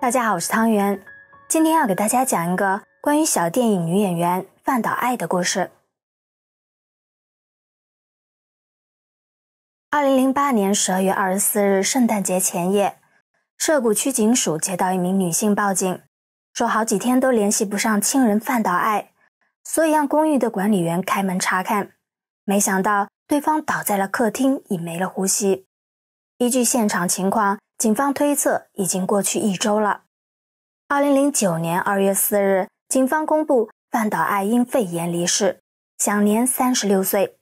大家好，我是汤圆，今天要给大家讲一个关于小电影女演员饭岛爱的故事。二零零八年十二月二十四日，圣诞节前夜，涩谷区警署接到一名女性报警，说好几天都联系不上亲人饭岛爱，所以让公寓的管理员开门查看。没想到对方倒在了客厅，已没了呼吸。依据现场情况。警方推测已经过去一周了。二零零九年二月四日，警方公布范岛爱因肺炎离世，享年三十六岁。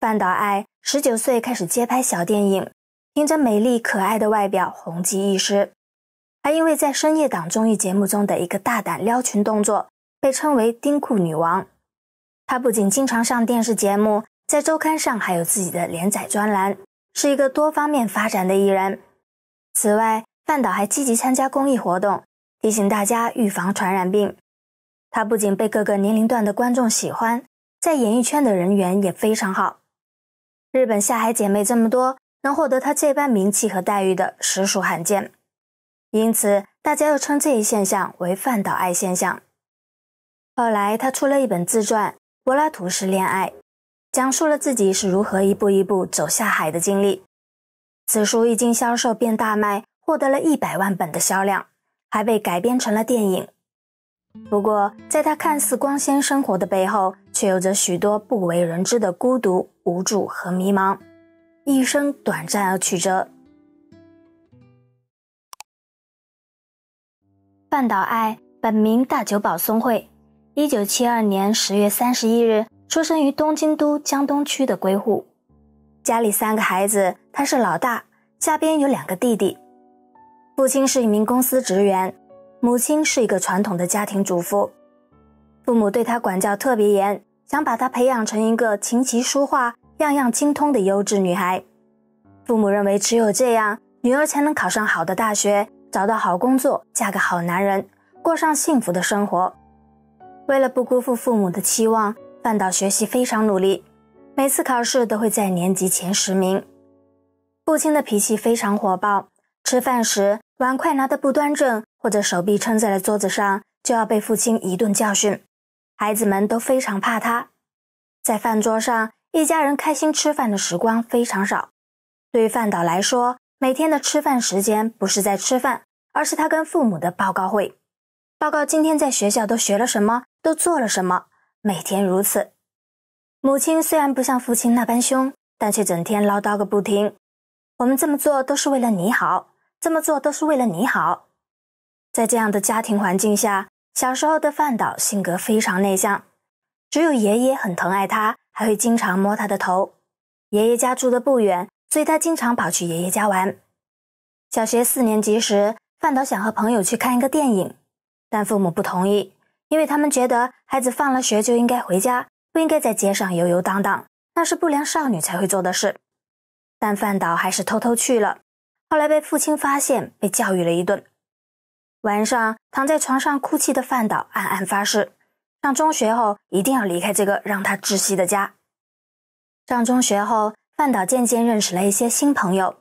范岛爱十九岁开始接拍小电影，凭着美丽可爱的外表红极一时，还因为在深夜档综艺节目中的一个大胆撩裙动作被称为“丁裤女王”。她不仅经常上电视节目，在周刊上还有自己的连载专栏，是一个多方面发展的艺人。此外，范岛还积极参加公益活动，提醒大家预防传染病。他不仅被各个年龄段的观众喜欢，在演艺圈的人缘也非常好。日本下海姐妹这么多，能获得他这般名气和待遇的实属罕见。因此，大家又称这一现象为“饭岛爱现象”。后来，他出了一本自传《柏拉图式恋爱》，讲述了自己是如何一步一步走下海的经历。此书一经销售便大卖，获得了一百万本的销量，还被改编成了电影。不过，在他看似光鲜生活的背后，却有着许多不为人知的孤独、无助和迷茫，一生短暂而曲折。半岛爱本名大久保松惠，一九七二年十月三十一日出生于东京都江东区的归户，家里三个孩子。他是老大，下边有两个弟弟。父亲是一名公司职员，母亲是一个传统的家庭主妇。父母对他管教特别严，想把他培养成一个琴棋书画样样精通的优质女孩。父母认为，只有这样，女儿才能考上好的大学，找到好工作，嫁个好男人，过上幸福的生活。为了不辜负父母的期望，范岛学习非常努力，每次考试都会在年级前十名。父亲的脾气非常火爆，吃饭时碗筷拿得不端正，或者手臂撑在了桌子上，就要被父亲一顿教训。孩子们都非常怕他。在饭桌上，一家人开心吃饭的时光非常少。对于饭岛来说，每天的吃饭时间不是在吃饭，而是他跟父母的报告会，报告今天在学校都学了什么，都做了什么。每天如此。母亲虽然不像父亲那般凶，但却整天唠叨个不停。我们这么做都是为了你好，这么做都是为了你好。在这样的家庭环境下，小时候的范导性格非常内向，只有爷爷很疼爱他，还会经常摸他的头。爷爷家住的不远，所以他经常跑去爷爷家玩。小学四年级时，范导想和朋友去看一个电影，但父母不同意，因为他们觉得孩子放了学就应该回家，不应该在街上游游荡荡，那是不良少女才会做的事。但范岛还是偷偷去了，后来被父亲发现，被教育了一顿。晚上躺在床上哭泣的范岛暗暗发誓：上中学后一定要离开这个让他窒息的家。上中学后，范岛渐渐认识了一些新朋友，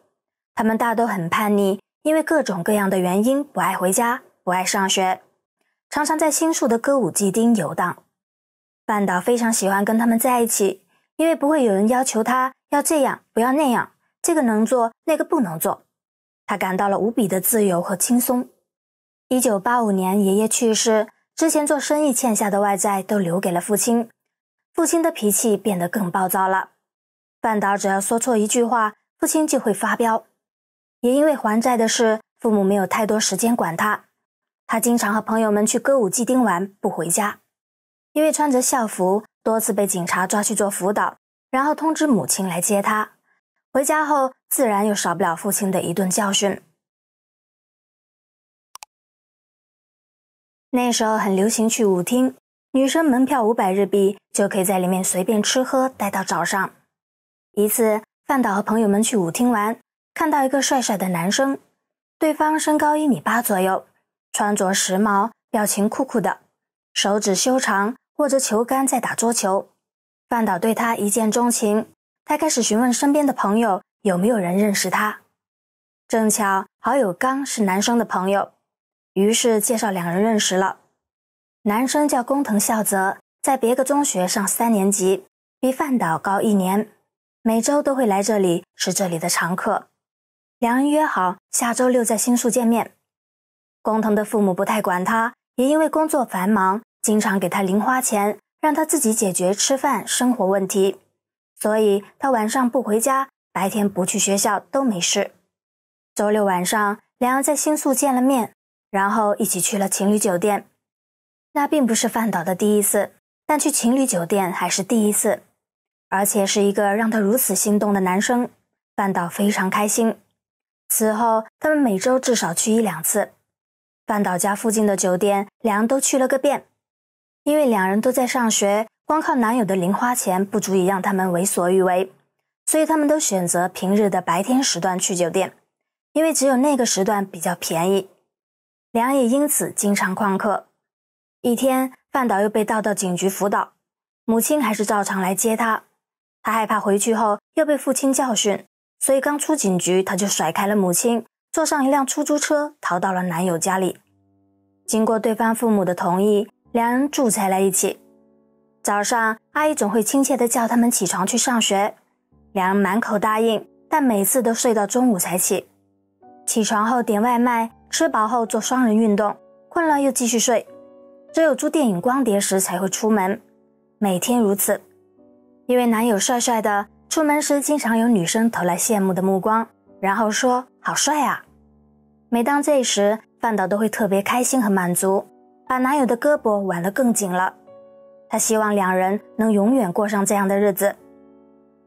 他们大都很叛逆，因为各种各样的原因不爱回家、不爱上学，常常在新宿的歌舞伎町游荡。范岛非常喜欢跟他们在一起，因为不会有人要求他。要这样，不要那样，这个能做，那个不能做，他感到了无比的自由和轻松。一九八五年，爷爷去世之前做生意欠下的外债都留给了父亲，父亲的脾气变得更暴躁了。半岛只要说错一句话，父亲就会发飙。也因为还债的事，父母没有太多时间管他，他经常和朋友们去歌舞伎町玩，不回家。因为穿着校服，多次被警察抓去做辅导。然后通知母亲来接他。回家后，自然又少不了父亲的一顿教训。那时候很流行去舞厅，女生门票五百日币就可以在里面随便吃喝，待到早上。一次，范岛和朋友们去舞厅玩，看到一个帅帅的男生，对方身高一米八左右，穿着时髦，表情酷酷的，手指修长，握着球杆在打桌球。范岛对他一见钟情，他开始询问身边的朋友有没有人认识他。正巧好友刚是男生的朋友，于是介绍两人认识了。男生叫工藤孝泽，在别个中学上三年级，比范岛高一年，每周都会来这里，是这里的常客。两人约好下周六在新宿见面。工藤的父母不太管他，也因为工作繁忙，经常给他零花钱。让他自己解决吃饭、生活问题，所以他晚上不回家，白天不去学校都没事。周六晚上，两人在新宿见了面，然后一起去了情侣酒店。那并不是范导的第一次，但去情侣酒店还是第一次，而且是一个让他如此心动的男生，范导非常开心。此后，他们每周至少去一两次。范导家附近的酒店，两人都去了个遍。因为两人都在上学，光靠男友的零花钱不足以让他们为所欲为，所以他们都选择平日的白天时段去酒店，因为只有那个时段比较便宜。梁也因此经常旷课。一天，范导又被调到警局辅导，母亲还是照常来接他。他害怕回去后又被父亲教训，所以刚出警局他就甩开了母亲，坐上一辆出租车逃到了男友家里。经过对方父母的同意。两人住在了一起。早上，阿姨总会亲切地叫他们起床去上学。两人满口答应，但每次都睡到中午才起。起床后点外卖，吃饱后做双人运动，困了又继续睡。只有租电影光碟时才会出门，每天如此。因为男友帅帅的，出门时经常有女生投来羡慕的目光，然后说：“好帅啊！”每当这时，范导都会特别开心和满足。把男友的胳膊挽得更紧了，他希望两人能永远过上这样的日子。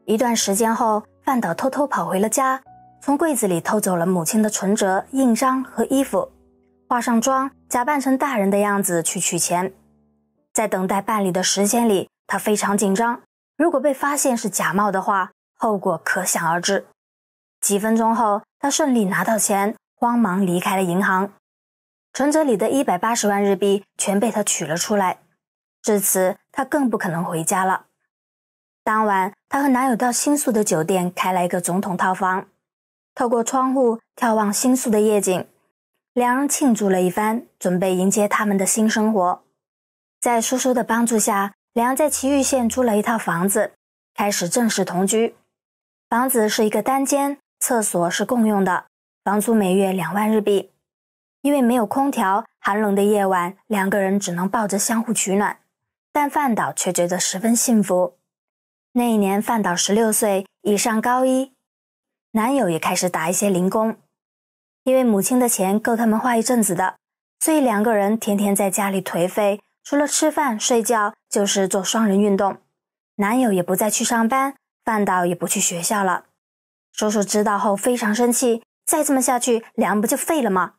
一段时间后，范岛偷偷跑回了家，从柜子里偷走了母亲的存折、印章和衣服，化上妆，假扮成大人的样子去取钱。在等待办理的时间里，他非常紧张，如果被发现是假冒的话，后果可想而知。几分钟后，他顺利拿到钱，慌忙离开了银行。存折里的一百八十万日币全被他取了出来，至此他更不可能回家了。当晚，他和男友到新宿的酒店开了一个总统套房，透过窗户眺望新宿的夜景，两人庆祝了一番，准备迎接他们的新生活。在叔叔的帮助下，两人在埼玉县租了一套房子，开始正式同居。房子是一个单间，厕所是共用的，房租每月两万日币。因为没有空调，寒冷的夜晚，两个人只能抱着相互取暖。但范导却觉得十分幸福。那一年，范导十六岁，已上高一，男友也开始打一些零工。因为母亲的钱够他们花一阵子的，所以两个人天天在家里颓废，除了吃饭睡觉，就是做双人运动。男友也不再去上班，范导也不去学校了。叔叔知道后非常生气，再这么下去，梁不就废了吗？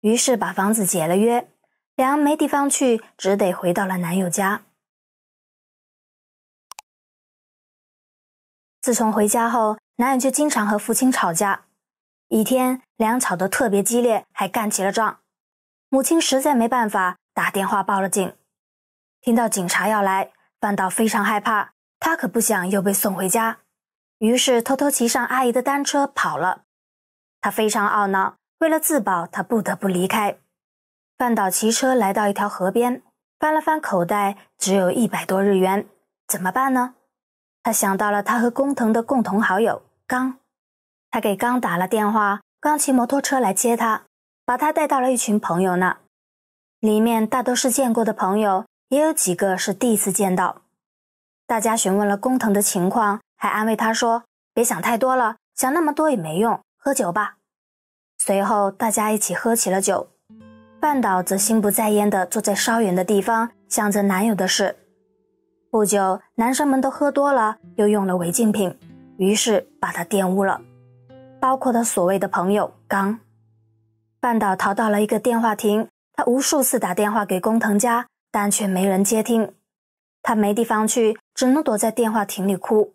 于是把房子解了约，梁没地方去，只得回到了男友家。自从回家后，男友就经常和父亲吵架。一天，梁吵得特别激烈，还干起了仗。母亲实在没办法，打电话报了警。听到警察要来，半道非常害怕，他可不想又被送回家，于是偷偷骑上阿姨的单车跑了。他非常懊恼。为了自保，他不得不离开半岛，骑车来到一条河边，翻了翻口袋，只有一百多日元，怎么办呢？他想到了他和工藤的共同好友刚，他给刚打了电话，刚骑摩托车来接他，把他带到了一群朋友那，里面大都是见过的朋友，也有几个是第一次见到。大家询问了工藤的情况，还安慰他说：“别想太多了，想那么多也没用，喝酒吧。”随后，大家一起喝起了酒，半岛则心不在焉地坐在稍远的地方，想着男友的事。不久，男生们都喝多了，又用了违禁品，于是把他玷污了，包括他所谓的朋友刚。半岛逃到了一个电话亭，他无数次打电话给工藤家，但却没人接听。他没地方去，只能躲在电话亭里哭。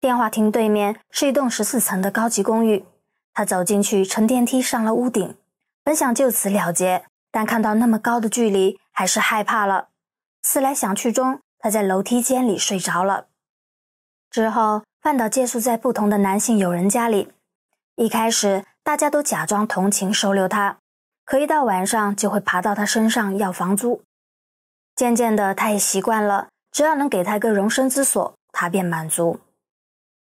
电话亭对面是一栋十四层的高级公寓。他走进去，乘电梯上了屋顶，本想就此了结，但看到那么高的距离，还是害怕了。思来想去中，他在楼梯间里睡着了。之后，半岛借宿在不同的男性友人家里。一开始，大家都假装同情收留他，可一到晚上就会爬到他身上要房租。渐渐的，他也习惯了，只要能给他个容身之所，他便满足。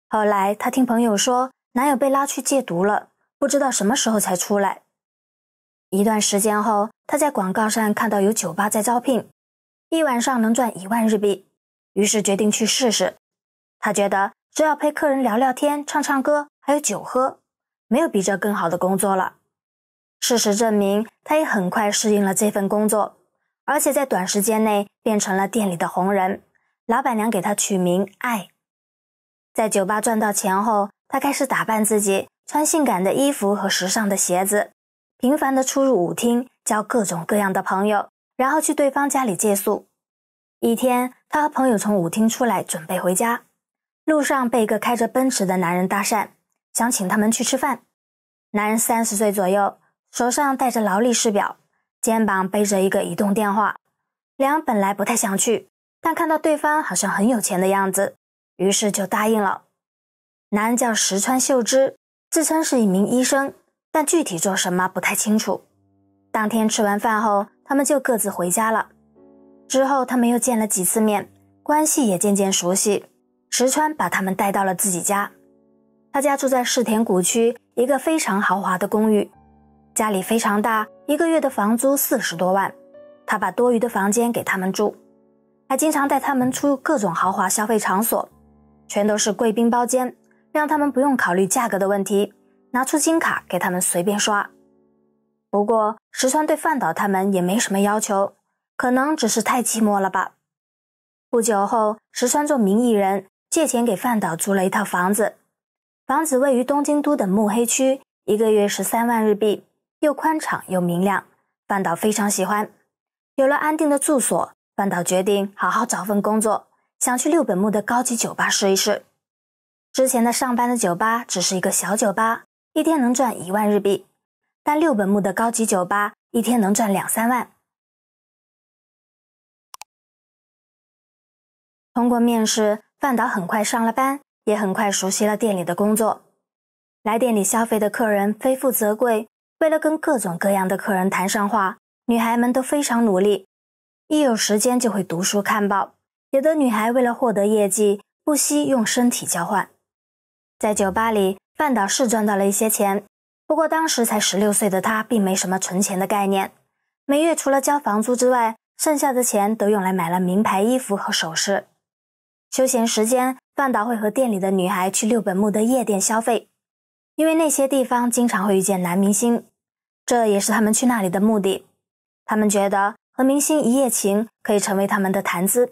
后来，他听朋友说。男友被拉去戒毒了，不知道什么时候才出来。一段时间后，他在广告上看到有酒吧在招聘，一晚上能赚一万日币，于是决定去试试。他觉得只要陪客人聊聊天、唱唱歌，还有酒喝，没有比这更好的工作了。事实证明，他也很快适应了这份工作，而且在短时间内变成了店里的红人。老板娘给他取名“爱”。在酒吧赚到钱后。他开始打扮自己，穿性感的衣服和时尚的鞋子，频繁的出入舞厅，交各种各样的朋友，然后去对方家里借宿。一天，他和朋友从舞厅出来，准备回家，路上被一个开着奔驰的男人搭讪，想请他们去吃饭。男人三十岁左右，手上戴着劳力士表，肩膀背着一个移动电话。两人本来不太想去，但看到对方好像很有钱的样子，于是就答应了。男人叫石川秀之，自称是一名医生，但具体做什么不太清楚。当天吃完饭后，他们就各自回家了。之后他们又见了几次面，关系也渐渐熟悉。石川把他们带到了自己家，他家住在世田谷区一个非常豪华的公寓，家里非常大，一个月的房租四十多万。他把多余的房间给他们住，还经常带他们出入各种豪华消费场所，全都是贵宾包间。让他们不用考虑价格的问题，拿出金卡给他们随便刷。不过石川对范岛他们也没什么要求，可能只是太寂寞了吧。不久后，石川做名义人，借钱给范岛租了一套房子。房子位于东京都的目黑区，一个月十三万日币，又宽敞又明亮，范岛非常喜欢。有了安定的住所，范岛决定好好找份工作，想去六本木的高级酒吧试一试。之前的上班的酒吧只是一个小酒吧，一天能赚一万日币，但六本木的高级酒吧一天能赚两三万。通过面试，范导很快上了班，也很快熟悉了店里的工作。来店里消费的客人非富则贵，为了跟各种各样的客人谈上话，女孩们都非常努力，一有时间就会读书看报。有的女孩为了获得业绩，不惜用身体交换。在酒吧里，范岛是赚到了一些钱。不过当时才十六岁的他，并没什么存钱的概念。每月除了交房租之外，剩下的钱都用来买了名牌衣服和首饰。休闲时间，范岛会和店里的女孩去六本木的夜店消费，因为那些地方经常会遇见男明星，这也是他们去那里的目的。他们觉得和明星一夜情可以成为他们的谈资，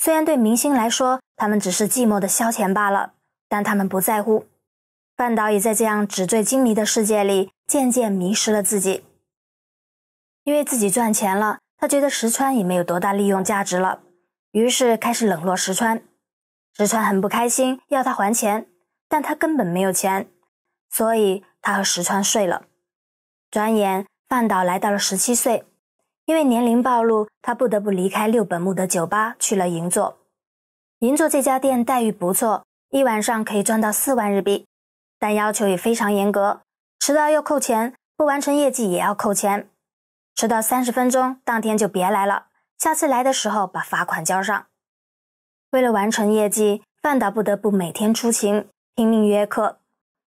虽然对明星来说，他们只是寂寞的消遣罢了。但他们不在乎，范岛也在这样纸醉金迷的世界里渐渐迷失了自己。因为自己赚钱了，他觉得石川也没有多大利用价值了，于是开始冷落石川。石川很不开心，要他还钱，但他根本没有钱，所以他和石川睡了。转眼，范岛来到了十七岁，因为年龄暴露，他不得不离开六本木的酒吧，去了银座。银座这家店待遇不错。一晚上可以赚到四万日币，但要求也非常严格。迟到要扣钱，不完成业绩也要扣钱。迟到三十分钟，当天就别来了。下次来的时候把罚款交上。为了完成业绩，范导不得不每天出勤，拼命约客。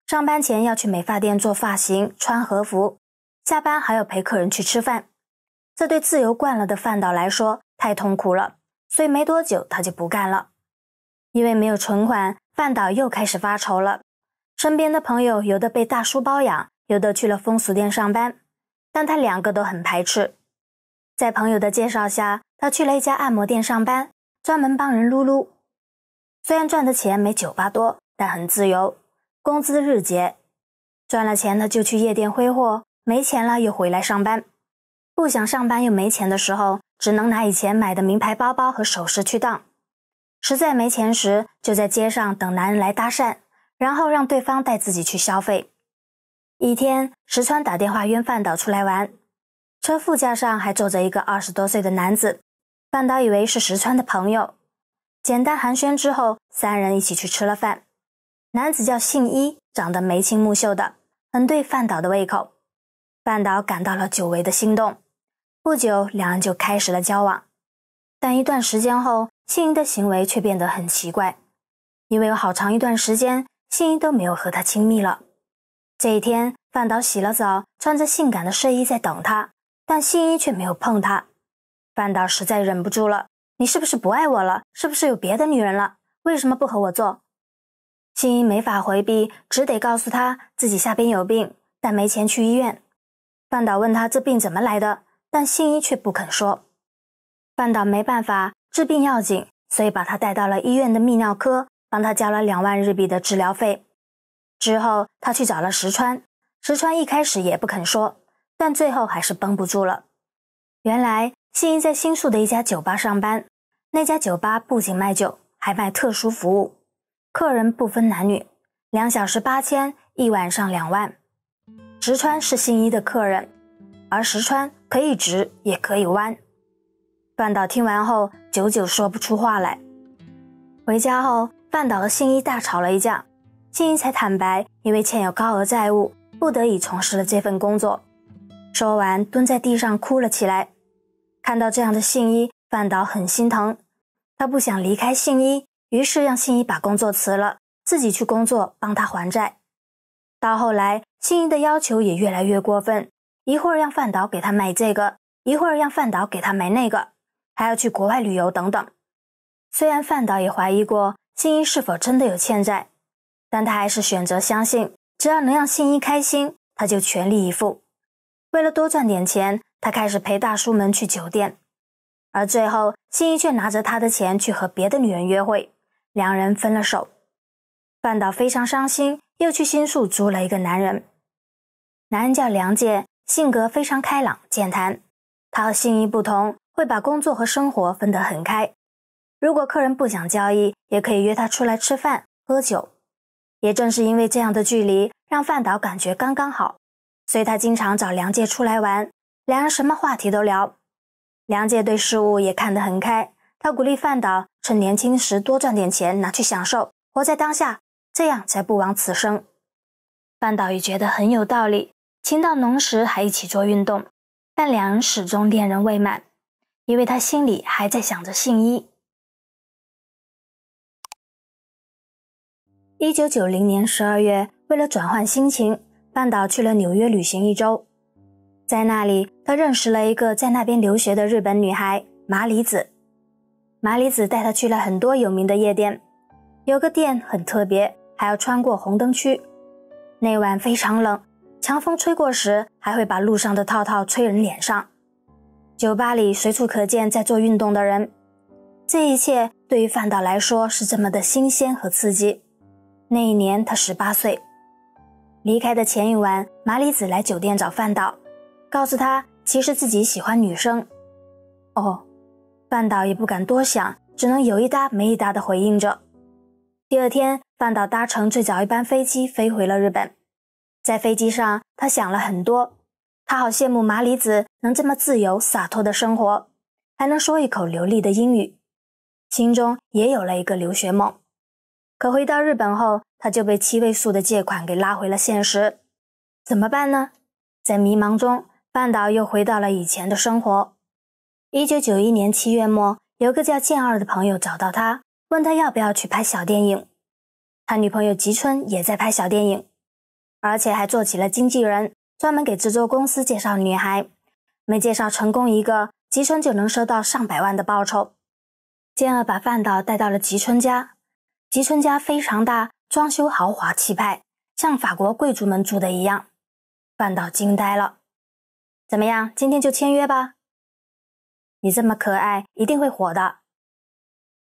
上班前要去美发店做发型，穿和服。下班还要陪客人去吃饭。这对自由惯了的范导来说太痛苦了，所以没多久他就不干了。因为没有存款。范岛又开始发愁了，身边的朋友有的被大叔包养，有的去了风俗店上班，但他两个都很排斥。在朋友的介绍下，他去了一家按摩店上班，专门帮人撸撸。虽然赚的钱没酒吧多，但很自由，工资日结。赚了钱他就去夜店挥霍，没钱了又回来上班。不想上班又没钱的时候，只能拿以前买的名牌包包和首饰去当。实在没钱时，就在街上等男人来搭讪，然后让对方带自己去消费。一天，石川打电话约范岛出来玩，车副驾上还坐着一个二十多岁的男子。范岛以为是石川的朋友，简单寒暄之后，三人一起去吃了饭。男子叫信一，长得眉清目秀的，很对范岛的胃口。范岛感到了久违的心动，不久两人就开始了交往。但一段时间后，信一的行为却变得很奇怪，因为有好长一段时间，信一都没有和他亲密了。这一天，范岛洗了澡，穿着性感的睡衣在等他，但信一却没有碰他。范岛实在忍不住了：“你是不是不爱我了？是不是有别的女人了？为什么不和我做？”信一没法回避，只得告诉他自己下边有病，但没钱去医院。范岛问他这病怎么来的，但信一却不肯说。范岛没办法。治病要紧，所以把他带到了医院的泌尿科，帮他交了两万日币的治疗费。之后，他去找了石川，石川一开始也不肯说，但最后还是绷不住了。原来，信一在新宿的一家酒吧上班，那家酒吧不仅卖酒，还卖特殊服务，客人不分男女，两小时八千，一晚上两万。石川是信一的客人，而石川可以直也可以弯。范岛听完后久久说不出话来。回家后，范岛和信一大吵了一架，信一才坦白，因为欠有高额债务，不得已从事了这份工作。说完，蹲在地上哭了起来。看到这样的信一，范岛很心疼，他不想离开信一，于是让信一把工作辞了，自己去工作帮他还债。到后来，信一的要求也越来越过分，一会儿让范岛给他买这个，一会儿让范岛给他买那个。还要去国外旅游等等。虽然范导也怀疑过信一是否真的有欠债，但他还是选择相信，只要能让信一开心，他就全力以赴。为了多赚点钱，他开始陪大叔们去酒店。而最后，信一却拿着他的钱去和别的女人约会，两人分了手。范导非常伤心，又去新宿租了一个男人。男人叫梁健，性格非常开朗健谈。他和信一不同。会把工作和生活分得很开。如果客人不想交易，也可以约他出来吃饭喝酒。也正是因为这样的距离，让范导感觉刚刚好，所以他经常找梁介出来玩，两人什么话题都聊。梁介对事物也看得很开，他鼓励范导趁年轻时多赚点钱，拿去享受，活在当下，这样才不枉此生。范导也觉得很有道理，情到浓时还一起做运动，但两人始终恋人未满。因为他心里还在想着信一。一九九零年十二月，为了转换心情，半岛去了纽约旅行一周。在那里，他认识了一个在那边留学的日本女孩麻里子。麻里子带他去了很多有名的夜店，有个店很特别，还要穿过红灯区。那晚非常冷，强风吹过时还会把路上的套套吹人脸上。酒吧里随处可见在做运动的人，这一切对于饭岛来说是这么的新鲜和刺激。那一年他十八岁，离开的前一晚，麻里子来酒店找饭岛，告诉他其实自己喜欢女生。哦，饭岛也不敢多想，只能有一搭没一搭的回应着。第二天，饭岛搭乘最早一班飞机飞回了日本，在飞机上，他想了很多。他好羡慕麻里子能这么自由洒脱的生活，还能说一口流利的英语，心中也有了一个留学梦。可回到日本后，他就被七位数的借款给拉回了现实。怎么办呢？在迷茫中，半岛又回到了以前的生活。一九九一年七月末，有个叫健二的朋友找到他，问他要不要去拍小电影。他女朋友吉村也在拍小电影，而且还做起了经纪人。专门给制作公司介绍女孩，每介绍成功一个，吉村就能收到上百万的报酬。健二把范导带到了吉村家，吉村家非常大，装修豪华气派，像法国贵族们住的一样。范岛惊呆了。怎么样，今天就签约吧？你这么可爱，一定会火的，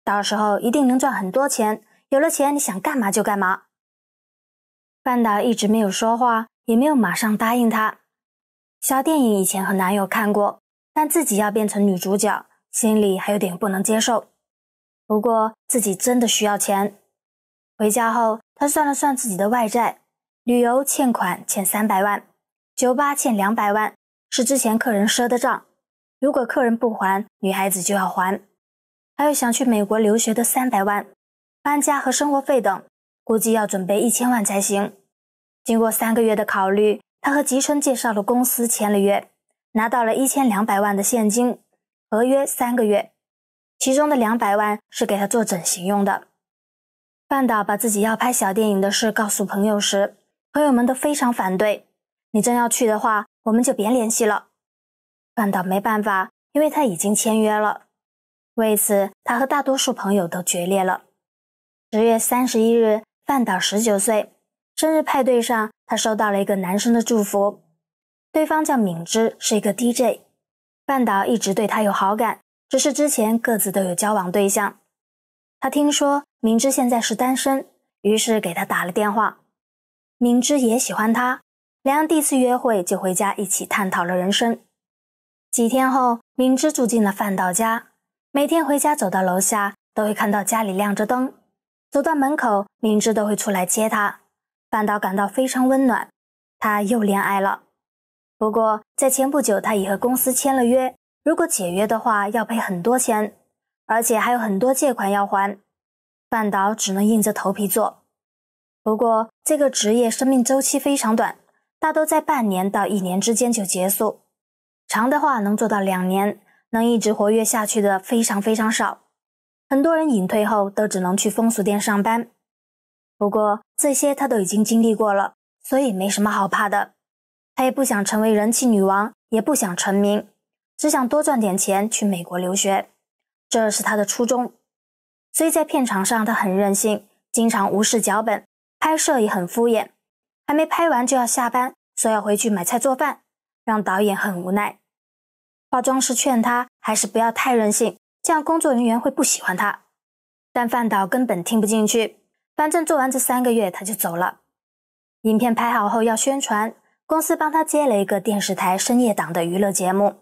到时候一定能赚很多钱。有了钱，你想干嘛就干嘛。范岛一直没有说话。也没有马上答应他。小电影以前和男友看过，但自己要变成女主角，心里还有点不能接受。不过自己真的需要钱。回家后，他算了算自己的外债：旅游欠款欠三百万，酒吧欠两百万，是之前客人赊的账，如果客人不还，女孩子就要还。还有想去美国留学的三百万，搬家和生活费等，估计要准备一千万才行。经过三个月的考虑，他和吉村介绍了公司，签了约，拿到了一千两百万的现金，合约三个月，其中的两百万是给他做整形用的。半岛把自己要拍小电影的事告诉朋友时，朋友们都非常反对。你真要去的话，我们就别联系了。半岛没办法，因为他已经签约了。为此，他和大多数朋友都决裂了。十月三十一日，半岛十九岁。生日派对上，他收到了一个男生的祝福，对方叫敏之，是一个 DJ。半岛一直对他有好感，只是之前各自都有交往对象。他听说敏之现在是单身，于是给他打了电话。敏之也喜欢他，两人第一次约会就回家一起探讨了人生。几天后，敏之住进了范岛家，每天回家走到楼下都会看到家里亮着灯，走到门口，敏之都会出来接他。半岛感到非常温暖，他又恋爱了。不过，在前不久，他已和公司签了约，如果解约的话，要赔很多钱，而且还有很多借款要还。半岛只能硬着头皮做。不过，这个职业生命周期非常短，大多在半年到一年之间就结束，长的话能做到两年，能一直活跃下去的非常非常少。很多人隐退后，都只能去风俗店上班。不过这些他都已经经历过了，所以没什么好怕的。他也不想成为人气女王，也不想成名，只想多赚点钱去美国留学，这是他的初衷。所以在片场上，他很任性，经常无视脚本，拍摄也很敷衍，还没拍完就要下班，说要回去买菜做饭，让导演很无奈。化妆师劝他还是不要太任性，这样工作人员会不喜欢他，但范导根本听不进去。反正做完这三个月他就走了。影片拍好后要宣传，公司帮他接了一个电视台深夜档的娱乐节目，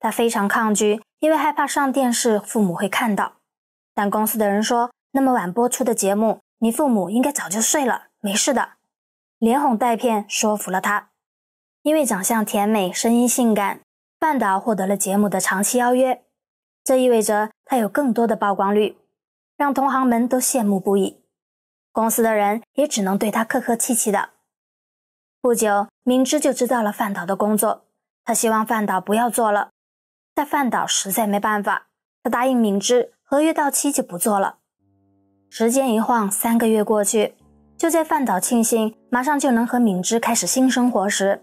他非常抗拒，因为害怕上电视父母会看到。但公司的人说，那么晚播出的节目，你父母应该早就睡了，没事的。连哄带骗说服了他。因为长相甜美，声音性感，半岛获得了节目的长期邀约，这意味着他有更多的曝光率，让同行们都羡慕不已。公司的人也只能对他客客气气的。不久，敏之就知道了范导的工作，他希望范导不要做了。但范导实在没办法，他答应敏之，合约到期就不做了。时间一晃，三个月过去，就在范导庆幸马上就能和敏之开始新生活时，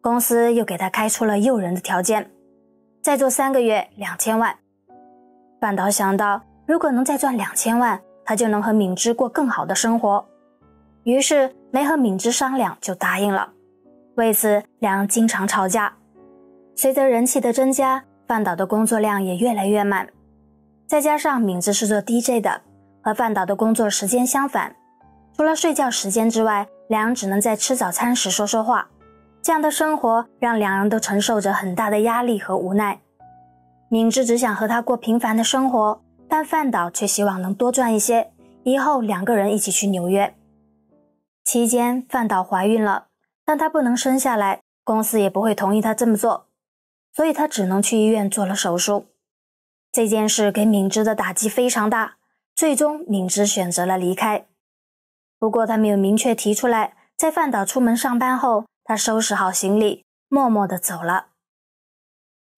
公司又给他开出了诱人的条件：再做三个月，两千万。范导想到，如果能再赚两千万，他就能和敏之过更好的生活，于是没和敏之商量就答应了。为此，两人经常吵架。随着人气的增加，范导的工作量也越来越满。再加上敏芝是做 DJ 的，和范导的工作时间相反，除了睡觉时间之外，两人只能在吃早餐时说说话。这样的生活让两人都承受着很大的压力和无奈。敏芝只想和他过平凡的生活。但范导却希望能多赚一些，以后两个人一起去纽约。期间，范导怀孕了，但她不能生下来，公司也不会同意她这么做，所以她只能去医院做了手术。这件事给敏芝的打击非常大，最终敏芝选择了离开。不过她没有明确提出来。在范导出门上班后，她收拾好行李，默默地走了。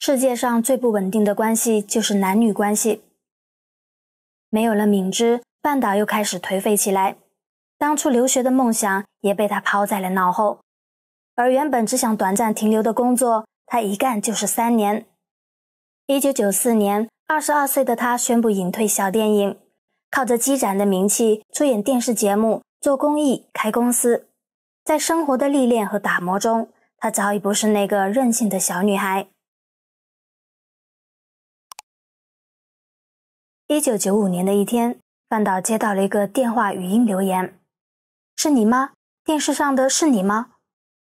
世界上最不稳定的关系就是男女关系。没有了敏之，半岛又开始颓废起来。当初留学的梦想也被他抛在了脑后，而原本只想短暂停留的工作，他一干就是三年。一九九四年，二十二岁的他宣布隐退小电影，靠着积攒的名气出演电视节目、做公益、开公司。在生活的历练和打磨中，他早已不是那个任性的小女孩。一九九五年的一天，范导接到了一个电话语音留言：“是你吗？电视上的是你吗？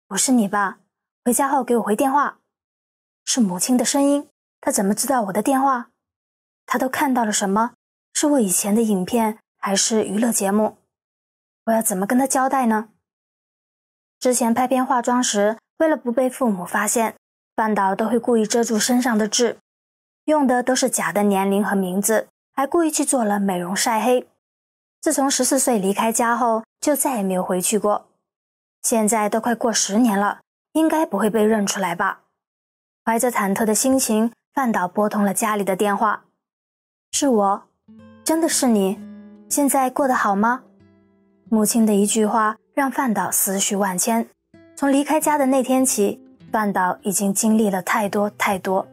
我是你吧？回家后给我回电话。”是母亲的声音。她怎么知道我的电话？她都看到了什么？是我以前的影片还是娱乐节目？我要怎么跟她交代呢？之前拍片化妆时，为了不被父母发现，范导都会故意遮住身上的痣，用的都是假的年龄和名字。还故意去做了美容晒黑。自从十四岁离开家后，就再也没有回去过。现在都快过十年了，应该不会被认出来吧？怀着忐忑的心情，范导拨通了家里的电话：“是我，真的是你。现在过得好吗？”母亲的一句话让范导思绪万千。从离开家的那天起，范导已经经历了太多太多。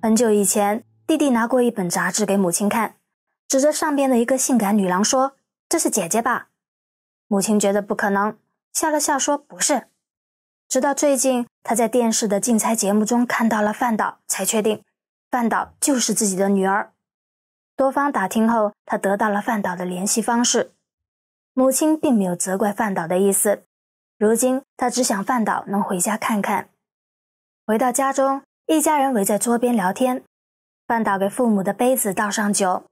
很久以前。弟弟拿过一本杂志给母亲看，指着上边的一个性感女郎说：“这是姐姐吧？”母亲觉得不可能，笑了笑说：“不是。”直到最近，他在电视的竞猜节目中看到了范导，才确定范导就是自己的女儿。多方打听后，他得到了范导的联系方式。母亲并没有责怪范导的意思，如今他只想范导能回家看看。回到家中，一家人围在桌边聊天。饭倒给父母的杯子倒上酒，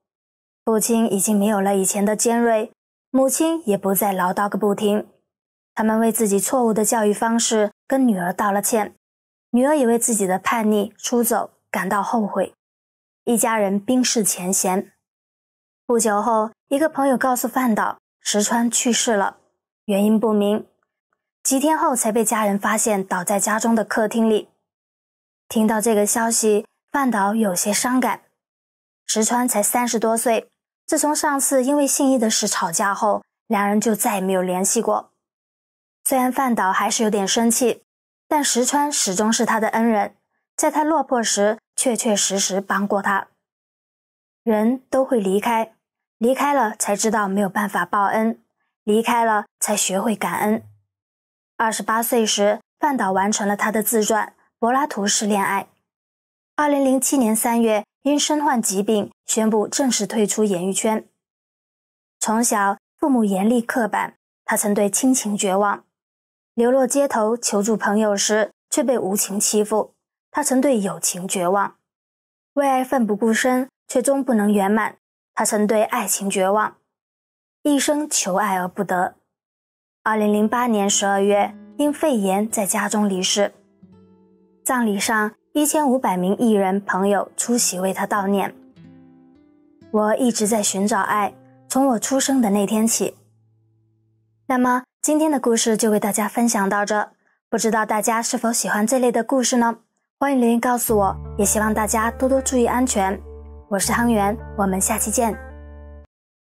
父亲已经没有了以前的尖锐，母亲也不再唠叨个不停。他们为自己错误的教育方式跟女儿道了歉，女儿也为自己的叛逆出走感到后悔。一家人冰释前嫌。不久后，一个朋友告诉饭岛，石川去世了，原因不明。几天后才被家人发现倒在家中的客厅里。听到这个消息。范岛有些伤感，石川才三十多岁。自从上次因为信义的事吵架后，两人就再也没有联系过。虽然范岛还是有点生气，但石川始终是他的恩人，在他落魄时确确实实帮过他。人都会离开，离开了才知道没有办法报恩，离开了才学会感恩。二十八岁时，范岛完成了他的自传《柏拉图式恋爱》。二零零七年三月，因身患疾病，宣布正式退出演艺圈。从小，父母严厉刻板，他曾对亲情绝望；流落街头求助朋友时，却被无情欺负，他曾对友情绝望；为爱奋不顾身，却终不能圆满，他曾对爱情绝望，一生求爱而不得。二零零八年十二月，因肺炎在家中离世。葬礼上。一千五百名艺人朋友出席为他悼念。我一直在寻找爱，从我出生的那天起。那么今天的故事就为大家分享到这，不知道大家是否喜欢这类的故事呢？欢迎留言告诉我，也希望大家多多注意安全。我是汤圆，我们下期见。